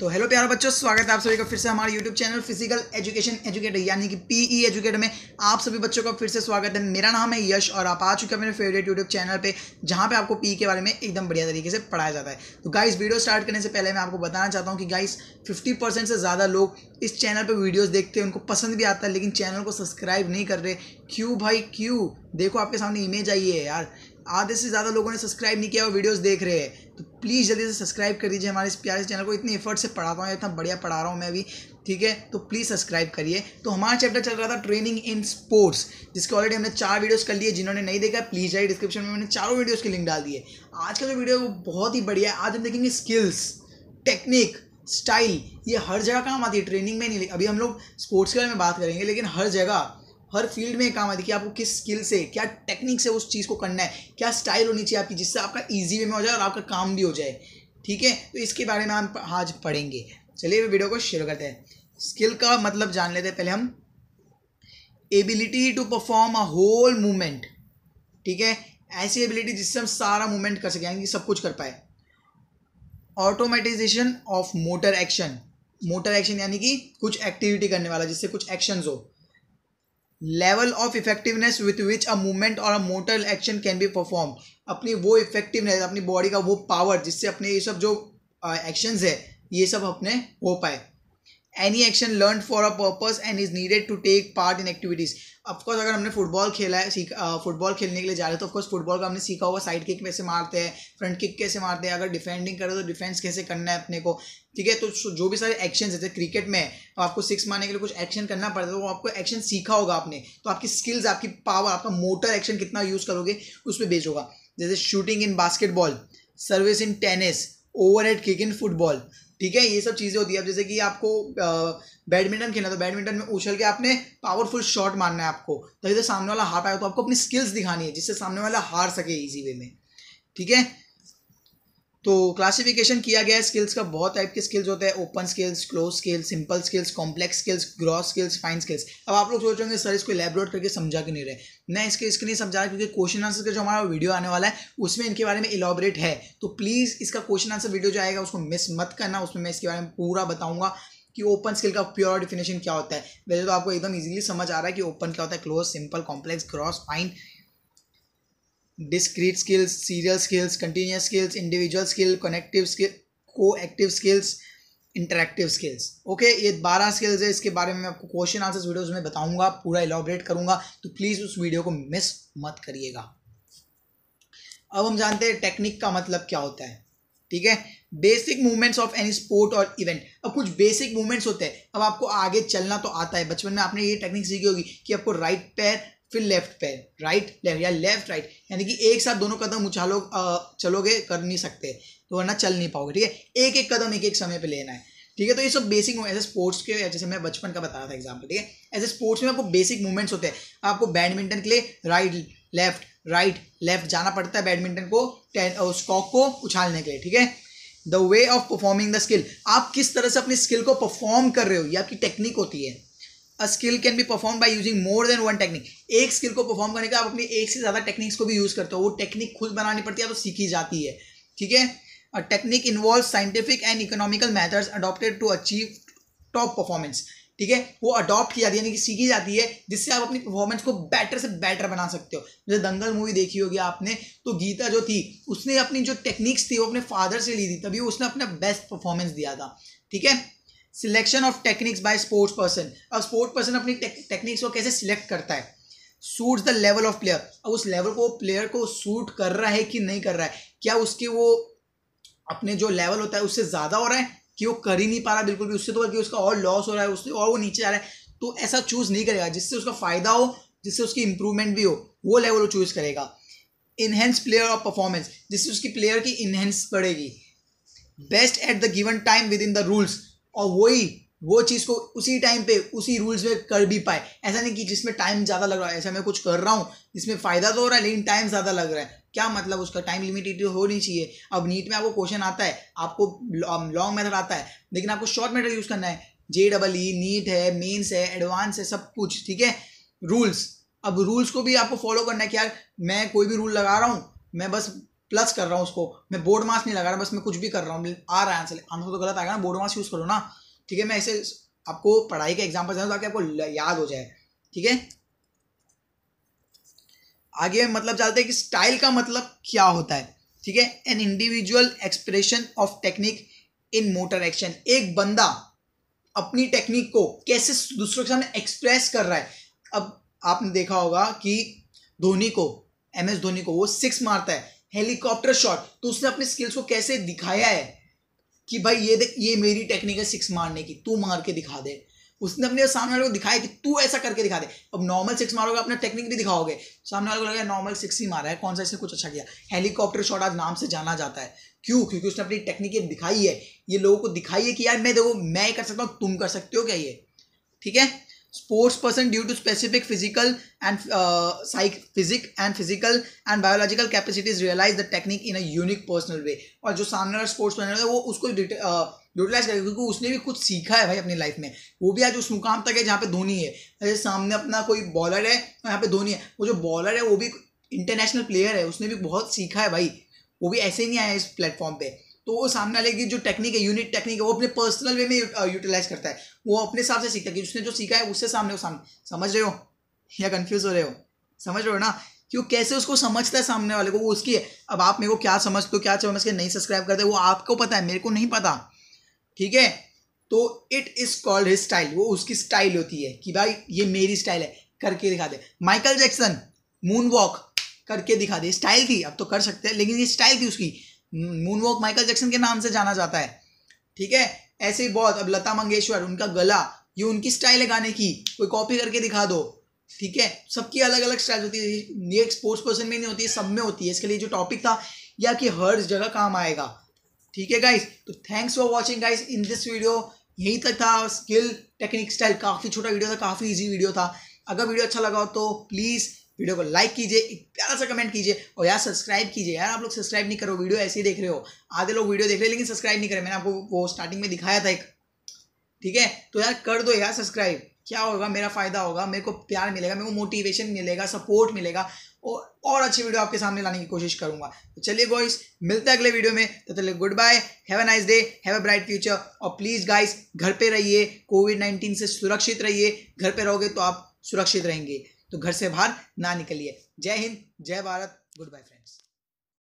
तो हेलो प्यारे बच्चों स्वागत है आप सभी का फिर से हमारे YouTube channel physical education educator यानी कि पीई एजुकेटर e में आप सभी बच्चों का फिर से स्वागत है मेरा नाम है यश और आप आ चुके हैं मेरे फेवरेट यूट्यूब चैनल पे जहाँ पे आपको पी e के बारे में एकदम बढ़िया तरीके से पढ़ाया जाता है तो गाइस वीडियो स्टार्ट करने से पहले मैं आपको बताना चाहता हूँ कि गाइस फिफ्टी से ज़्यादा लोग इस चैनल पर वीडियोज़ देखते हैं उनको पसंद भी आता है लेकिन चैनल को सब्सक्राइब नहीं कर रहे क्यों भाई क्यों देखो आपके सामने इमेज आई है यार आधे से ज़्यादा लोगों ने सब्सक्राइब नहीं किया वो वीडियोस देख रहे हैं तो प्लीज़ जल्दी से सब्सक्राइब कर दीजिए हमारे इस प्यारे चैनल को इतने एफर्ट से पढ़ाता हूँ इतना बढ़िया पढ़ा रहा हूँ मैं अभी ठीक है तो प्लीज़ सब्सक्राइब करिए तो हमारा चैप्टर चल रहा था ट्रेनिंग इन स्पोर्ट्स जिसके ऑलरेडी हमने चार वीडियोस कर लिए जिन्होंने नहीं देखा प्लीज़ जाइए डिस्क्रिप्शन में मैंने चारों वीडियोज़ की लिंक डाल दिए आज का जो वीडियो है वो बहुत ही बढ़िया है आज हम देखेंगे स्किल्स टेक्निक स्टाइल ये हर जगह काम आती है ट्रेनिंग में नहीं अभी हम लोग स्पोर्ट्स के बारे में बात करेंगे लेकिन हर जगह हर फील्ड में काम आती है कि आपको किस स्किल से क्या टेक्निक से उस चीज़ को करना है क्या स्टाइल होनी चाहिए आपकी जिससे आपका ईजी वे में हो जाए और आपका काम भी हो जाए ठीक है तो इसके बारे में हम आज पढ़ेंगे चलिए वीडियो को शुरू करते हैं स्किल का मतलब जान लेते हैं पहले हम ability to perform a whole movement ठीक है ऐसी एबिलिटी जिससे हम सारा मूवमेंट कर सकें यानी कि सब कुछ कर पाए automatization of motor action motor action यानी कि कुछ एक्टिविटी करने वाला जिससे कुछ एक्शंस हो level of effectiveness with which a movement और a motor action can be perform अपनी वो इफेक्टिवनेस अपनी बॉडी का वो पावर जिससे अपने ये सब जो एक्शंस है ये सब अपने हो पाए any action learn for a purpose and is needed to take part in activities of course अगर हमने फुटबॉल खेला है सीख फुटबॉल खेलने के लिए जा रहे हैं तो ऑफकोर्स फुटबॉल का हमने सीखा होगा साइड किक कैसे मारते हैं फ्रंट किक कैसे मारते हैं अगर डिफेंडिंग करें तो डिफेंस कैसे करना है अपने को ठीक है तो जो भी सारे एक्शन जैसे क्रिकेट में तो आपको सिक्स मारने के लिए कुछ एक्शन करना पड़ता है तो आपको एक्शन सीखा होगा आपने तो आपकी स्किल्स आपकी पावर आपका मोटर एक्शन कितना यूज़ करोगे उस पर बेचोगा जैसे shooting in basketball service in tennis over head kick in football ठीक है ये सब चीज़ें होती है अब जैसे कि आपको बैडमिंटन खेलना तो बैडमिंटन में उछल के आपने पावरफुल शॉट मारना है आपको तभी तो जैसे सामने वाला हार पाएगा तो आपको अपनी स्किल्स दिखानी है जिससे सामने वाला हार सके ईजी वे में ठीक है तो क्लासिफिकेशन किया गया है स्किल्स का बहुत टाइप के स्किल्स होते हैं open skills close skills simple skills complex skills gross skills fine skills अब आप लोग सोच रहे सर इसको इलेबोरेट करके समझा के नहीं रहे मैं इसके इसके नहीं समझा रहा क्योंकि क्वेश्चन आंसर का जो हमारा वीडियो आने वाला है उसमें इनके बारे में इलाबोरेट है तो प्लीज़ इसका क्वेश्चन आंसर वीडियो जो आएगा उसको मिस मत करना उसमें मैं इसके बारे में पूरा बताऊँगा कि ओपन स्किल का प्योर डिफिनेशन क्या होता है वैसे तो आपको एकदम इजीली समझ आ रहा है कि ओपन क्या होता है close simple complex gross fine discrete skills serial skills continuous skills individual skill connective skill coactive skills interactive skills okay ये बारह स्किल्स है इसके बारे में मैं आपको क्वेश्चन आंसर वीडियोज में बताऊंगा पूरा इलाबरेट करूंगा तो प्लीज़ उस वीडियो को मिस मत करिएगा अब हम जानते हैं टेक्निक का मतलब क्या होता है ठीक है basic movements of any sport और इवेंट अब कुछ बेसिक मूवमेंट्स होते हैं अब आपको आगे चलना तो आता है बचपन में आपने ये टेक्निक सीखी होगी कि आपको राइट पैर फिर लेफ्ट पैर राइट लेफ्ट या लेफ्ट राइट यानी कि एक साथ दोनों कदम उछालो चलोगे कर नहीं सकते तो वरना चल नहीं पाओगे ठीक है एक एक कदम एक एक समय पे लेना है ठीक है तो ये सब बेसिक एज स्पोर्ट्स के जैसे मैं बचपन का बता रहा था एग्जाम्पल ठीक है एज ए स्पोर्ट्स में आपको बेसिक मूवमेंट्स होते हैं आपको बैडमिंटन के लिए राइट लेफ्ट राइट लेफ्ट जाना पड़ता है बैडमिंटन को स्कॉक को उछालने के लिए ठीक है the way of performing the skill आप किस तरह से अपनी स्किल को परफॉर्म कर रहे हो ये आपकी टेक्निक होती है a skill can be perform by using more than one technique एक स्किल को परफॉर्म करने का आप अपनी एक से ज़्यादा टेक्निक्स को भी यूज़ करते हो वो टेक्निक खुद बनानी पड़ती है तो सीखी जाती है ठीक है a technique involve scientific and economical methods adopted to achieve top performance ठीक है वो अडॉप्ट किया जाती है यानी कि सीखी जाती है जिससे आप अपनी परफॉर्मेंस को बेटर से बेटर बना सकते हो जैसे दंगल मूवी देखी होगी आपने तो गीता जो थी उसने अपनी जो टेक्निक्स थी वो अपने फादर से ली थी तभी उसने अपना बेस्ट परफॉर्मेंस दिया था ठीक है selection of techniques by sports person अब स्पोर्ट पर्सन अपनी टेक्निक्स को कैसे सिलेक्ट करता है suits the level of player अब उस लेवल को प्लेयर को सूट कर रहा है कि नहीं कर रहा है क्या उसके वो अपने जो लेवल होता है उससे ज़्यादा हो रहा है कि वो कर ही नहीं पा रहा बिल्कुल भी उससे तो कि उसका और लॉस हो रहा है उससे और वो नीचे जा रहा है तो ऐसा चूज़ नहीं करेगा जिससे उसका फ़ायदा हो जिससे उसकी इंप्रूवमेंट भी हो वो लेवल वो चूज़ करेगा इनहेंस प्लेयर ऑफ परफॉर्मेंस जिससे उसकी प्लेयर की इनहेंस बढ़ेगी best at the given time within the rules और वही वो चीज़ को उसी टाइम पे उसी रूल्स में कर भी पाए ऐसा नहीं कि जिसमें टाइम ज़्यादा लग रहा है ऐसा मैं कुछ कर रहा हूँ जिसमें फ़ायदा तो हो रहा है लेकिन टाइम ज़्यादा लग रहा है क्या मतलब उसका टाइम लिमिटेड हो होनी चाहिए अब नीट में आपको क्वेश्चन आता है आपको लॉन्ग मेथड um, आता है लेकिन आपको शॉर्ट मेथड यूज़ करना है जे डबल ई नीट है मेन्स है एडवांस है सब कुछ ठीक है रूल्स अब रूल्स को भी आपको फॉलो करना है कि यार मैं कोई भी रूल लगा रहा हूँ मैं बस प्लस कर रहा हूँ उसको मैं बोर्ड मास नहीं लगा रहा बस मैं कुछ भी कर रहा हूँ आ रहा है आंसर आंसर हाँ, तो गलत आएगा ना बोर्ड मास यूज़ करो ना ठीक है मैं ऐसे आपको पढ़ाई का एग्जाम्पल देना ताकि आपको याद हो जाए ठीक है आगे मतलब चलते हैं कि स्टाइल का मतलब क्या होता है ठीक है an individual expression of technique in motor action एक बंदा अपनी टेक्निक को कैसे दूसरों के सामने एक्सप्रेस कर रहा है अब आपने देखा होगा कि धोनी को एम एस धोनी को वो सिक्स मारता है हेलीकॉप्टर शॉट तो उसने अपने स्किल्स को कैसे दिखाया है कि भाई ये देख ये मेरी टेक्निक है सिक्स मारने की तू मार के दिखा दे उसने अपने सामने वाले को दिखाया कि तू ऐसा करके दिखा दे अब नॉर्मल सिक्स मारोगे अपना टेक्निक भी दिखाओगे सामने वाले को लगा नॉर्मल सिक्स ही मारा है कौन सा इसने कुछ अच्छा किया हेलीकॉप्टर शॉट आज नाम से जाना जाता है क्यों क्योंकि उसने अपनी टेक्निक दिखाई है ये लोगों को दिखाई है कि यार मैं देखो मैं कर सकता हूँ तुम कर सकते हो क्या ये ठीक है sports person due to specific physical and psych physique and physical and biological capacities realize the technique in a unique personal way और जो सामने वाला स्पोर्ट्स पर्सन है वो उसको यूटिलाइज uh, करेगा क्योंकि उसने भी कुछ सीखा है भाई अपनी लाइफ में वो भी आज उस मुकाम तक है जहाँ पे धोनी है जैसे सामने अपना कोई बॉलर है और तो यहाँ पे धोनी है वो जो बॉलर है वो भी इंटरनेशनल प्लेयर है उसने भी बहुत सीखा है भाई वो भी ऐसे ही नहीं आया इस प्लेटफॉर्म पर तो वो सामने वाले की जो टेक्निक है यूनिट टेक्निक है वो अपने पर्सनल वे में यूटिलाइज करता है वो अपने हिसाब से सीखता है कि उसने जो सीखा है उससे सामने वो सामने समझ रहे हो या कन्फ्यूज हो रहे हो समझ रहे हो ना कि वो कैसे उसको समझता है सामने वाले को वो उसकी है अब आप मेरे को क्या समझते हो क्या समझ के नहीं सब्सक्राइब करते वो आपको पता है मेरे को नहीं पता ठीक है तो it is called his style वो उसकी स्टाइल होती है कि भाई ये मेरी स्टाइल है करके दिखा दे माइकल जैक्सन मून वॉक करके दिखा दे स्टाइल थी अब तो कर सकते हैं लेकिन ये स्टाइल थी उसकी मून वॉक माइकल जैक्सन के नाम से जाना जाता है ठीक है ऐसे ही बहुत अब लता मंगेशकर उनका गला ये उनकी स्टाइल है गाने की कोई कॉपी करके दिखा दो ठीक है सबकी अलग अलग स्टाइल होती है ये एक स्पोर्ट्स पर्सन में नहीं होती है सब में होती है इसके लिए जो टॉपिक था या कि हर जगह काम आएगा ठीक है गाइज तो thanks for watching guys in this video यहीं तक था स्किल टेक्निक स्टाइल काफ़ी छोटा वीडियो था काफ़ी इजी वीडियो था अगर वीडियो अच्छा लगा हो तो प्लीज़ वीडियो को लाइक कीजिए एक प्यारा सा कमेंट कीजिए और यार सब्सक्राइब कीजिए यार आप लोग सब्सक्राइब नहीं करो वीडियो ऐसे ही देख रहे हो आधे लोग वीडियो देख रहे हैं लेकिन सब्सक्राइब नहीं करें मैंने आपको वो स्टार्टिंग में दिखाया था एक ठीक है तो यार कर दो यार सब्सक्राइब क्या होगा मेरा फ़ायदा होगा मेरे को प्यार मिलेगा मेरे को मोटिवेशन मिलेगा सपोर्ट मिलेगा और और अच्छी वीडियो आपके सामने लाने की कोशिश करूंगा तो चलिए गॉइस मिलते हैं अगले वीडियो में तो चलिए goodbye have a nice day have a bright future और प्लीज़ गाइस घर पे रहिए कोविड नाइन्टीन से सुरक्षित रहिए घर पे रहोगे तो आप सुरक्षित रहेंगे तो घर से बाहर ना निकलिए जय हिंद जय भारत गुड बाय फ्रेंड्स